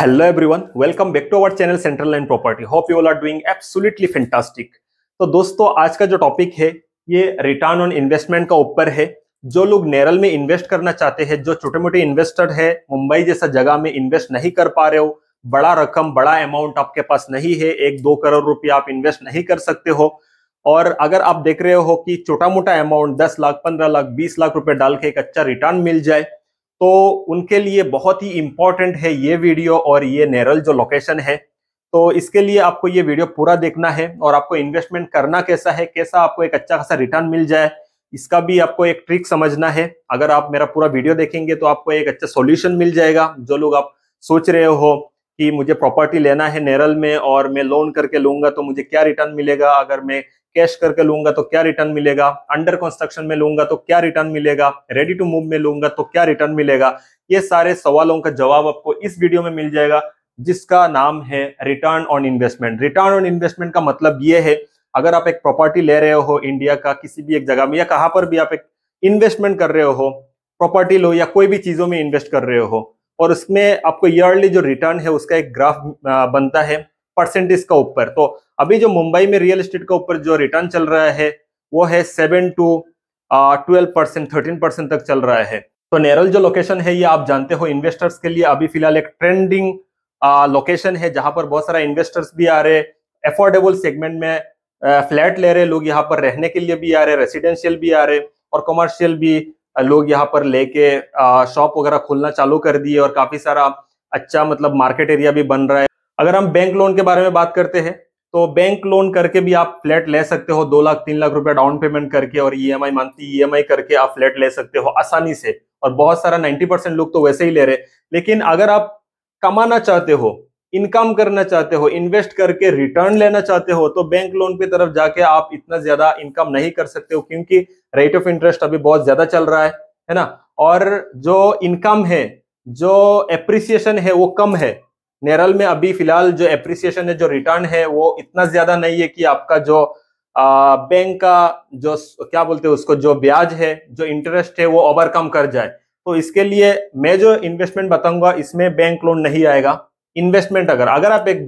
hello everyone welcome back to our channel central land property hope you all are doing absolutely fantastic तो दोस्तों आज का जो topic है ये रिटर्न ऑन इन्वेस्टमेंट का ऊपर है जो लोग नेरल में इन्वेस्ट करना चाहते हैं जो छोटे मोटे इन्वेस्टर है मुंबई जैसा जगह में इन्वेस्ट नहीं कर पा रहे हो बड़ा रकम बड़ा अमाउंट आपके पास नहीं है एक दो करोड़ रुपया आप इन्वेस्ट नहीं कर सकते हो और अगर आप देख रहे हो कि छोटा मोटा अमाउंट दस लाख पंद्रह लाख बीस लाख रुपए डाल के एक अच्छा रिटर्न मिल जाए तो उनके लिए बहुत ही इम्पॉर्टेंट है ये वीडियो और ये नेरल जो लोकेशन है तो इसके लिए आपको ये वीडियो पूरा देखना है और आपको इन्वेस्टमेंट करना कैसा है कैसा आपको एक अच्छा खासा रिटर्न मिल जाए इसका भी आपको एक ट्रिक समझना है अगर आप मेरा पूरा वीडियो देखेंगे तो आपको एक अच्छा सॉल्यूशन मिल जाएगा जो लोग आप सोच रहे हो कि मुझे प्रॉपर्टी लेना है नेरल में और मैं लोन करके लूंगा तो मुझे क्या रिटर्न मिलेगा अगर मैं कैश करके लूंगा तो क्या रिटर्न मिलेगा अंडर कंस्ट्रक्शन में लूंगा तो क्या रिटर्न मिलेगा रेडी टू मूव में लूंगा तो क्या रिटर्न मिलेगा ये सारे सवालों का जवाब आपको इस वीडियो में मिल जाएगा जिसका नाम है return on investment return on investment का मतलब ये है अगर आप एक प्रॉपर्टी ले रहे हो इंडिया का किसी भी एक जगह में या कहां पर भी आप एक इन्वेस्टमेंट कर रहे हो प्रॉपर्टी लो या कोई भी चीजों में इन्वेस्ट कर रहे हो और उसमें आपको ईयरली जो रिटर्न है उसका एक ग्राफ बनता है परसेंटेज का ऊपर तो अभी जो मुंबई में रियल एस्टेट का ऊपर जो रिटर्न चल रहा है वो है seven to twelve percent thirteen percent तक चल रहा है तो नेरल जो लोकेशन है ये आप जानते हो इन्वेस्टर्स के लिए अभी फिलहाल एक ट्रेंडिंग लोकेशन है जहां पर बहुत सारा इन्वेस्टर्स भी आ रहे अफोर्डेबल सेगमेंट में फ्लैट ले रहे लोग यहाँ पर रहने के लिए भी आ रहे रेसिडेंशियल भी आ रहे और कॉमर्शियल भी लोग यहाँ पर लेके शॉप वगैरह खोलना चालू कर दिए और काफी सारा अच्छा मतलब मार्केट एरिया भी बन रहा है अगर हम बैंक लोन के बारे में बात करते हैं तो बैंक लोन करके भी आप फ्लैट ले सकते हो दो लाख तीन लाख रुपया डाउन पेमेंट करके और E M I monthly E M I करके आप फ्लैट ले सकते हो आसानी से और बहुत सारा नाइन्टी परसेंट लोग तो वैसे ही ले रहे लेकिन अगर आप कमाना चाहते हो इनकम करना चाहते हो इन्वेस्ट करके रिटर्न लेना चाहते हो तो बैंक लोन की तरफ जाके आप इतना ज्यादा इनकम नहीं कर सकते हो क्योंकि रेट ऑफ इंटरेस्ट अभी बहुत ज्यादा चल रहा है है ना और जो इनकम है जो एप्रिसिएशन है वो कम है नेरल में अभी फिलहाल जो एप्रिसिएशन है जो रिटर्न है वो इतना ज्यादा नहीं है कि आपका जो आ, बैंक का जो क्या बोलते हैं उसको जो ब्याज है जो इंटरेस्ट है वो ओवरकम कर जाए तो इसके लिए मैं जो इन्वेस्टमेंट बताऊंगा इसमें बैंक लोन नहीं आएगा इन्वेस्टमेंट अगर अगर आप एक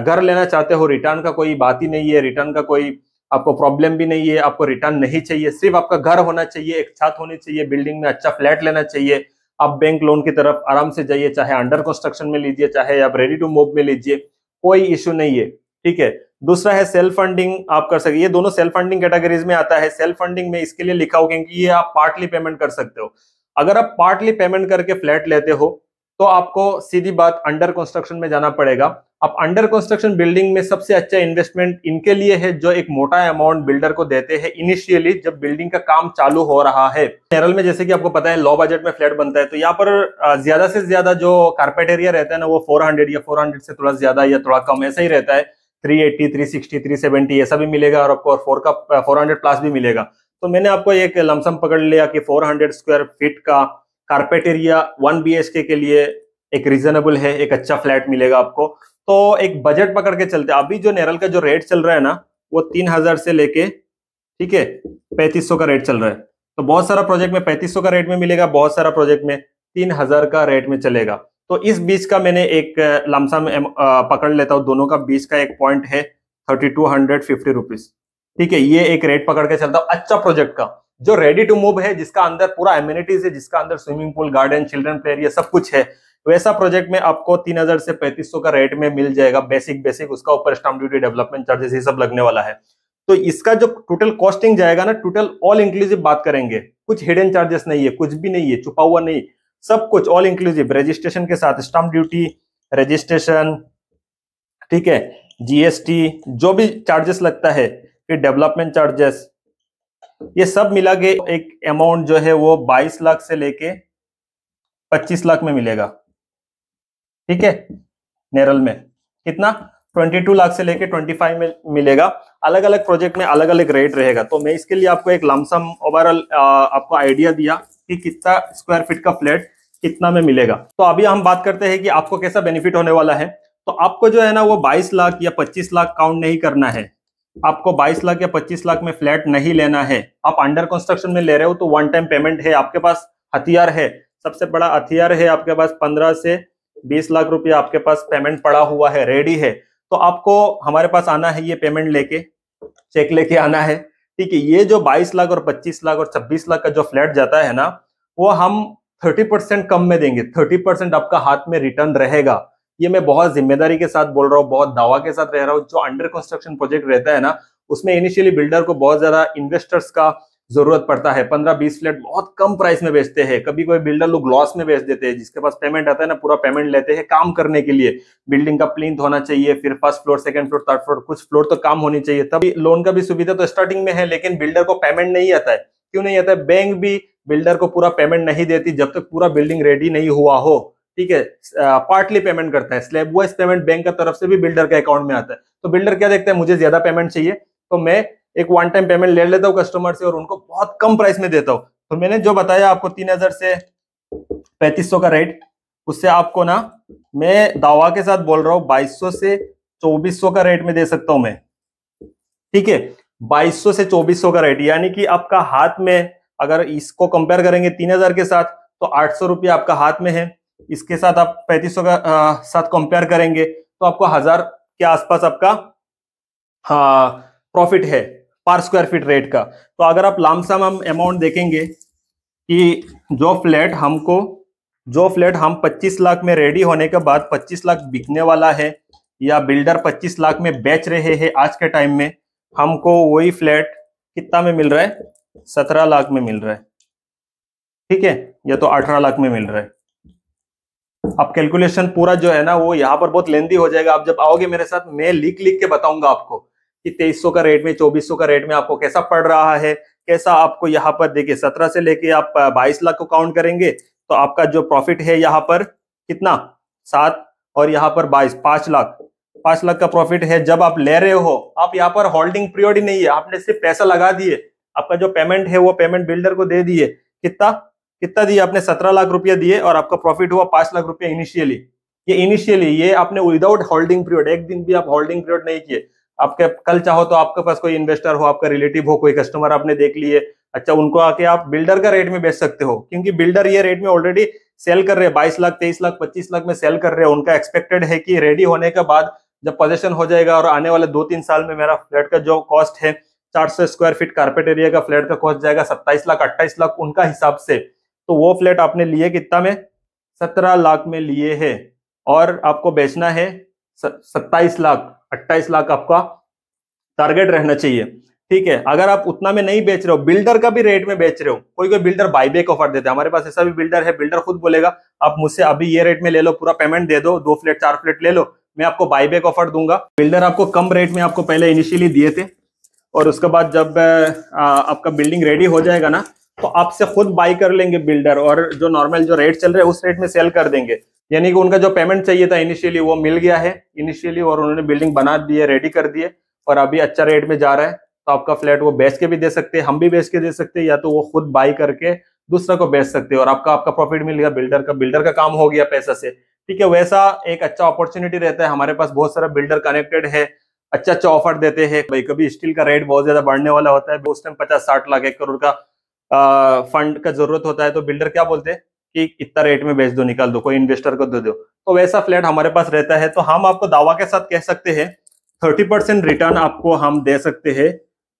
घर लेना चाहते हो रिटर्न का कोई बात ही नहीं है रिटर्न का कोई आपको प्रॉब्लम भी नहीं है आपको रिटर्न नहीं चाहिए सिर्फ आपका घर होना चाहिए एक छत होनी चाहिए बिल्डिंग में अच्छा फ्लैट लेना चाहिए आप बैंक लोन की तरफ आराम से जाइए चाहे अंडर कंस्ट्रक्शन में लीजिए चाहे आप रेडी टू मूव में लीजिए कोई इश्यू नहीं है ठीक है दूसरा है सेल्फ फंडिंग आप कर सकते ये दोनों सेल्फ फंडिंग कैटेगरीज में आता है सेल्फ फंडिंग में इसके लिए लिखा हो क्योंकि ये आप पार्टली पेमेंट कर सकते हो अगर आप पार्टली पेमेंट करके फ्लैट लेते हो तो आपको सीधी बात अंडर कंस्ट्रक्शन में जाना पड़ेगा अब अंडर कंस्ट्रक्शन बिल्डिंग में सबसे अच्छा इन्वेस्टमेंट इनके लिए है जो एक मोटा अमाउंट बिल्डर को देते हैं इनिशियली जब बिल्डिंग का काम चालू हो रहा है केरल में जैसे कि आपको पता है लो बजट में फ्लैट बनता है तो यहाँ पर ज्यादा से ज्यादा जो कार्पेट एरिया रहता है ना वो फोर या फोर से थोड़ा ज्यादा या थोड़ा कम ऐसा ही रहता है सिक्सटी थ्री सेवेंटी ऐसा भी मिलेगा और आपको फोर का 400 प्लस भी मिलेगा तो मैंने आपको एक लमसम पकड़ लिया कि हंड्रेड स्क्वायर फीट का कारपेट एरिया वन बी के लिए एक रीजनेबल है एक अच्छा फ्लैट मिलेगा आपको तो एक बजट पकड़ के चलते अभी जो नेरल का जो रेट चल रहा है ना वो तीन हजार से लेके ठीक है पैंतीस सौ का रेट चल रहा है तो बहुत सारा प्रोजेक्ट में पैंतीस सौ का रेट में मिलेगा बहुत सारा प्रोजेक्ट में तीन हजार का रेट में चलेगा तो इस बीच का मैंने एक लमसम पकड़ लेता हूँ दोनों का बीच का एक पॉइंट है thirty two hundred fifty rupees ठीक है ये एक रेट पकड़ के चलता हूँ अच्छा प्रोजेक्ट का जो रेडी टू मूव है जिसका अंदर पूरा एम्यूनिटीज है जिसका अंदर swimming pool garden children player area सब कुछ है वैसा प्रोजेक्ट में आपको 3000 से 3500 का रेट में मिल जाएगा बेसिक बेसिक उसका ऊपर स्टाम्प ड्यूटी डेवलपमेंट चार्जेस ये सब लगने वाला है तो इसका जो टोटल कॉस्टिंग जाएगा ना टोटल ऑल इंक्लूसिव बात करेंगे कुछ हिडन चार्जेस नहीं है कुछ भी नहीं है छुपा हुआ नहीं सब कुछ ऑल इंक्लूसिव रजिस्ट्रेशन के साथ स्टाम्प ड्यूटी रजिस्ट्रेशन ठीक है जीएसटी जो भी चार्जेस लगता है फिर डेवलपमेंट चार्जेस ये सब मिला के एक अमाउंट जो है वो 22 लाख से लेके 25 लाख में मिलेगा ठीक है नेरल में कितना 22 लाख से लेके 25 में मिलेगा अलग अलग प्रोजेक्ट में अलग अलग रेट रहेगा तो मैं इसके लिए आपको एक लमसम ओवरऑल आपको आइडिया दिया कि कितना स्क्वायर फीट का फ्लैट कितना में मिलेगा तो अभी हम बात करते हैं कि आपको कैसा बेनिफिट होने वाला है तो आपको जो है ना वो 22 लाख या 25 लाख काउंट नहीं करना है आपको 22 लाख या 25 लाख में फ्लैट नहीं लेना है आप अंडर कंस्ट्रक्शन में ले रहे हो तो वन टाइम पेमेंट है आपके पास हथियार है सबसे बड़ा हथियार है आपके पास 15 से 20 लाख रुपया आपके पास पेमेंट पड़ा हुआ है रेडी है तो आपको हमारे पास आना है ये पेमेंट लेके चेक लेके आना है ठीक है ये जो 22 लाख और 25 लाख और 26 लाख का जो फ्लैट जाता है ना वो हम 30 परसेंट कम में देंगे 30 परसेंट आपका हाथ में रिटर्न रहेगा ये मैं बहुत जिम्मेदारी के साथ बोल रहा हूँ बहुत दावा के साथ रह रहा हूँ जो अंडर कंस्ट्रक्शन प्रोजेक्ट रहता है ना उसमें इनिशियली बिल्डर को बहुत ज्यादा इन्वेस्टर्स का जरूरत पड़ता है पंद्रह बीस फ्लैट बहुत कम प्राइस में बेचते हैं कभी कोई बिल्डर लोग लॉस में बेच देते हैं जिसके पास पेमेंट आता है ना पूरा पेमेंट लेते हैं काम करने के लिए बिल्डिंग का प्लिंथ होना चाहिए फिर first floor second floor third floor कुछ फ्लोर तो काम होनी चाहिए तभी लोन का भी सुविधा तो स्टार्टिंग में है लेकिन बिल्डर को पेमेंट नहीं आता है क्यों नहीं आता है बैंक भी बिल्डर को पूरा पेमेंट नहीं देती जब तक पूरा बिल्डिंग रेडी नहीं हुआ हो ठीक है पार्टली पेमेंट करता है स्लैब वाइज पेमेंट बैंक की तरफ से भी बिल्डर के अकाउंट में आता है तो बिल्डर क्या देखता है मुझे ज्यादा पेमेंट चाहिए तो मैं एक वन टाइम पेमेंट ले लेता हूँ कस्टमर से और उनको बहुत कम प्राइस में देता हूँ तो मैंने जो बताया आपको तीन हजार से पैंतीस सौ का रेट उससे आपको ना मैं दावा के साथ बोल रहा हूँ बाईस सौ से चौबीस सौ का रेट में दे सकता हूँ मैं ठीक है बाईस सौ से चौबीस सौ का रेट यानी कि आपका हाथ में अगर इसको कंपेयर करेंगे तीन हजार के साथ तो आठ सौ रुपया आपका हाथ में है इसके साथ आप पैंतीस का आ, साथ कंपेयर करेंगे तो आपको हजार के आसपास आपका प्रॉफिट है पर स्क्वायर फीट रेट का तो अगर आप लामसम हम अमाउंट देखेंगे कि जो फ्लैट हमको जो फ्लैट हम 25 लाख में रेडी होने के बाद 25 लाख बिकने वाला है या बिल्डर 25 लाख में बेच रहे हैं आज के टाइम में हमको वही फ्लैट कितना में मिल रहा है 17 लाख में मिल रहा है ठीक है या तो 18 लाख में मिल रहा है अब कैलकुलेशन पूरा जो है ना वो यहाँ पर बहुत लेंदी हो जाएगा आप जब आओगे मेरे साथ मैं लिख लिख के बताऊंगा आपको कि 2300 का रेट में 2400 का रेट में आपको कैसा पड़ रहा है कैसा आपको यहाँ पर देखिए सत्रह से लेके आप बाईस लाख को काउंट करेंगे तो आपका जो प्रॉफिट है यहाँ पर कितना सात और यहाँ पर बाईस पांच लाख पांच लाख का प्रॉफिट है जब आप ले रहे हो आप यहाँ पर होल्डिंग पीरियड ही नहीं है आपने सिर्फ पैसा लगा दिए आपका जो पेमेंट है वो पेमेंट बिल्डर को दे दिए कितना कितना दिया आपने सत्रह लाख रुपया दिए और आपका प्रॉफिट हुआ पांच लाख रुपया इनिशियली ये इनिशियली ये आपने विदाउट होल्डिंग पीरियड एक दिन भी आप होल्डिंग पीरियड नहीं किए आपके कल चाहो तो आपके पास कोई इन्वेस्टर हो आपका रिलेटिव हो कोई कस्टमर आपने देख लिए अच्छा उनको आके आप बिल्डर का रेट में बेच सकते हो क्योंकि बिल्डर ये रेट में ऑलरेडी सेल कर रहे हैं बाईस लाख तेईस लाख पच्चीस लाख में सेल कर रहे हैं उनका एक्सपेक्टेड है कि रेडी होने के बाद जब पोजेशन हो जाएगा और आने वाले दो तीन साल में मेरा फ्लैट का जो कॉस्ट है चार सौ स्क्वायर फीट कारपेट एरिया का फ्लैट का कॉस्ट जाएगा सत्ताईस लाख अट्ठाईस लाख उनका हिसाब से तो वो फ्लैट आपने लिए कितना में सत्रह लाख में लिए है और आपको बेचना है सत्ताईस लाख अट्ठाईस लाख आपका टारगेट रहना चाहिए ठीक है अगर आप उतना में नहीं बेच रहे हो बिल्डर का भी रेट में बेच रहे हो कोई कोई बिल्डर बेक ऑफर देते हैं हमारे पास ऐसा भी बिल्डर है बिल्डर खुद बोलेगा आप मुझसे अभी ये रेट में ले लो पूरा पेमेंट दे दो दो फ्लेट चार फ्लेट ले लो मैं आपको बाईबेक ऑफर दूंगा बिल्डर आपको कम रेट में आपको पहले इनिशियली दिए थे और उसके बाद जब आपका बिल्डिंग रेडी हो जाएगा ना तो आपसे खुद बाई कर लेंगे बिल्डर और जो नॉर्मल जो रेट चल रहा है उस रेट में सेल कर देंगे यानी कि उनका जो पेमेंट चाहिए था इनिशियली वो मिल गया है इनिशियली और उन्होंने बिल्डिंग बना दी है रेडी कर दिए और अभी अच्छा रेट में जा रहा है तो आपका फ्लैट वो बेच के भी दे सकते हैं हम भी बेच के दे सकते हैं या तो वो खुद बाई करके दूसरा को बेच सकते हैं और आपका आपका प्रॉफिट मिल गया बिल्डर का बिल्डर का काम हो गया पैसा से ठीक है वैसा एक अच्छा अपॉर्चुनिटी रहता है हमारे पास बहुत सारा बिल्डर कनेक्टेड है अच्छा अच्छा ऑफर देते हैं भाई कभी स्टील का रेट बहुत ज्यादा बढ़ने वाला होता है उस टाइम पचास साठ लाख एक करोड़ का फंड का जरूरत होता है तो बिल्डर क्या बोलते हैं कि इतना रेट में बेच दो निकाल दो कोई इन्वेस्टर को दे दो तो वैसा फ्लैट हमारे पास रहता है तो हम आपको दावा के साथ कह सकते हैं थर्टी परसेंट रिटर्न आपको हम दे सकते हैं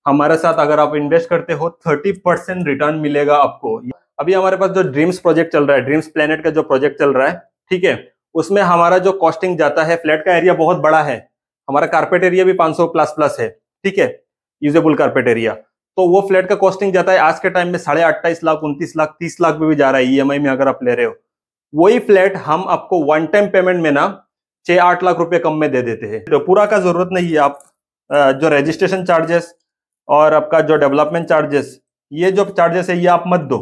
हमारे साथ अगर आप इन्वेस्ट करते हो थर्टी परसेंट रिटर्न मिलेगा आपको अभी हमारे पास जो ड्रीम्स प्रोजेक्ट चल रहा है ड्रीम्स प्लेनेट का जो प्रोजेक्ट चल रहा है ठीक है उसमें हमारा जो कॉस्टिंग जाता है फ्लैट का एरिया बहुत बड़ा है हमारा कारपेट एरिया भी 500 प्लस प्लस है ठीक है यूजेबल कारपेट एरिया तो वो फ्लैट का कॉस्टिंग जाता है आज के टाइम में साढ़े अट्ठाईस लाख उनतीस लाख तीस लाख में भी जा रहा है ईएमआई e में अगर आप ले रहे हो वही फ्लैट हम आपको वन टाइम पेमेंट में ना छह आठ लाख रुपए कम में दे देते हैं तो पूरा का जरूरत नहीं है आप जो रजिस्ट्रेशन चार्जेस और आपका जो डेवलपमेंट चार्जेस ये जो चार्जेस है ये आप मत दो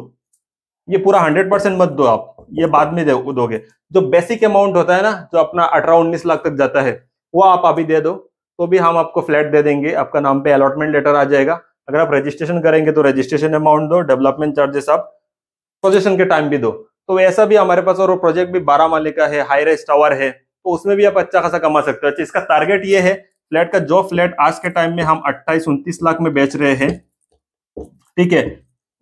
ये पूरा हंड्रेड परसेंट मत दो आप ये बाद में दोगे जो बेसिक अमाउंट होता है ना जो अपना अठारह उन्नीस लाख तक जाता है वो आप अभी दे दो तो भी हम आपको फ्लैट दे देंगे आपका नाम पे अलॉटमेंट लेटर आ जाएगा अगर आप रजिस्ट्रेशन करेंगे तो रजिस्ट्रेशन अमाउंट दो डेवलपमेंट चार्जेस आप प्रोजेक्शन के टाइम भी दो तो वैसा भी हमारे पास और वो प्रोजेक्ट भी बारह माले का है हाई रेस्ट टावर है तो उसमें भी आप अच्छा खासा कमा सकते हो अच्छा इसका टारगेट ये है फ्लैट का जो फ्लैट आज के टाइम में हम अट्ठाईस उनतीस लाख में बेच रहे हैं ठीक है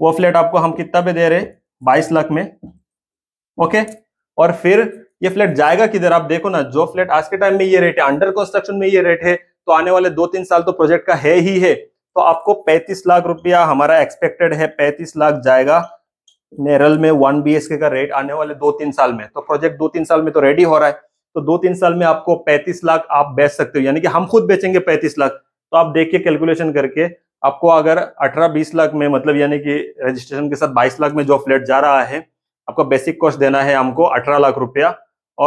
वो फ्लैट आपको हम कितना पे दे रहे हैं बाईस लाख में ओके और फिर ये फ्लैट जाएगा किधर आप देखो ना जो फ्लैट आज के टाइम में ये रेट है अंडर कंस्ट्रक्शन में ये रेट है तो आने वाले दो तीन साल तो प्रोजेक्ट का है ही है तो आपको 35 लाख रुपया हमारा एक्सपेक्टेड है 35 लाख जाएगा नेरल में वन बी का रेट आने वाले दो तीन साल में तो प्रोजेक्ट दो तीन साल में तो रेडी हो रहा है तो दो तीन साल में आपको 35 लाख आप बेच सकते हो यानी कि हम खुद बेचेंगे 35 लाख तो आप देख के कैलकुलेशन करके आपको अगर 18-20 लाख में मतलब यानी कि रजिस्ट्रेशन के साथ 22 लाख में जो फ्लैट जा रहा है आपको बेसिक कॉस्ट देना है हमको 18 लाख रुपया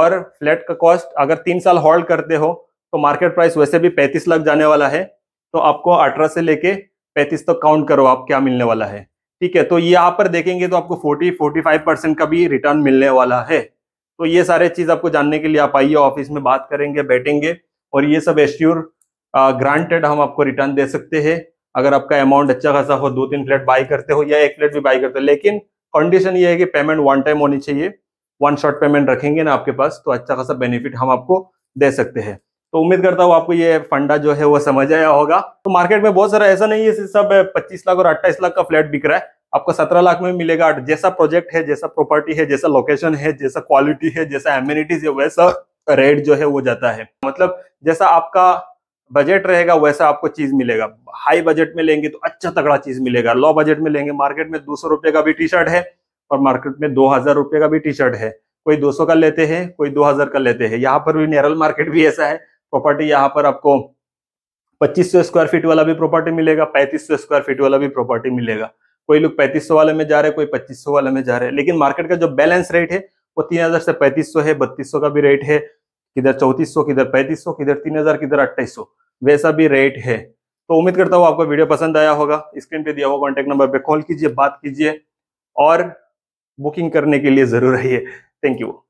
और फ्लैट का कॉस्ट अगर तीन साल होल्ड करते हो तो मार्केट प्राइस वैसे भी 35 लाख जाने वाला है तो आपको अठारह से लेके पैंतीस तक तो काउंट करो आप क्या मिलने वाला है ठीक है तो यहाँ पर देखेंगे तो आपको फोर्टी फोर्टी फाइव परसेंट का भी रिटर्न मिलने वाला है तो ये सारे चीज़ आपको जानने के लिए आप आइए ऑफिस में बात करेंगे बैठेंगे और ये सब एश्योर ग्रांटेड हम आपको रिटर्न दे सकते हैं अगर आपका अमाउंट अच्छा खासा हो दो तीन फ्लैट बाई करते हो या एक फ्लैट भी बाई करते हो लेकिन कंडीशन ये है कि पेमेंट वन टाइम होनी चाहिए वन शॉट पेमेंट रखेंगे ना आपके पास तो अच्छा खासा बेनिफिट हम आपको दे सकते हैं तो उम्मीद करता हूँ आपको ये फंडा जो है वो समझ आया होगा तो मार्केट में बहुत सारा ऐसा नहीं है सब 25 लाख और 28 लाख का फ्लैट बिक रहा है आपको 17 लाख में मिलेगा जैसा प्रोजेक्ट है जैसा प्रॉपर्टी है जैसा लोकेशन है जैसा क्वालिटी है जैसा एम्यूनिटीज है वैसा रेट जो है वो जाता है मतलब जैसा आपका बजट रहेगा वैसा आपको चीज मिलेगा हाई बजट में लेंगे तो अच्छा तगड़ा चीज मिलेगा लो बजट में लेंगे मार्केट में दो सौ रुपये का भी टी शर्ट है और मार्केट में दो हजार रुपये का भी टी शर्ट है कोई दो सौ का लेते हैं कोई दो हजार का लेते हैं यहाँ पर भी नेरल मार्केट भी ऐसा है प्रॉपर्टी यहाँ पर आपको 2500 स्क्वायर फीट वाला भी प्रॉपर्टी मिलेगा 3500 स्क्वायर फीट वाला भी प्रॉपर्टी मिलेगा कोई लोग 3500 वाले में जा रहे हैं कोई 2500 वाले में जा रहे हैं लेकिन मार्केट का जो बैलेंस रेट है वो 3000 से 3500 है बत्तीस का भी रेट है किधर सौ किधर सौ किधर हजार किधर सौ वैसा भी रेट है तो उम्मीद करता हूँ आपको वीडियो पसंद आया होगा स्क्रीन पे दिया हुआ कॉन्टेक्ट नंबर पे कॉल कीजिए बात कीजिए और बुकिंग करने के लिए जरूर आइए थैंक यू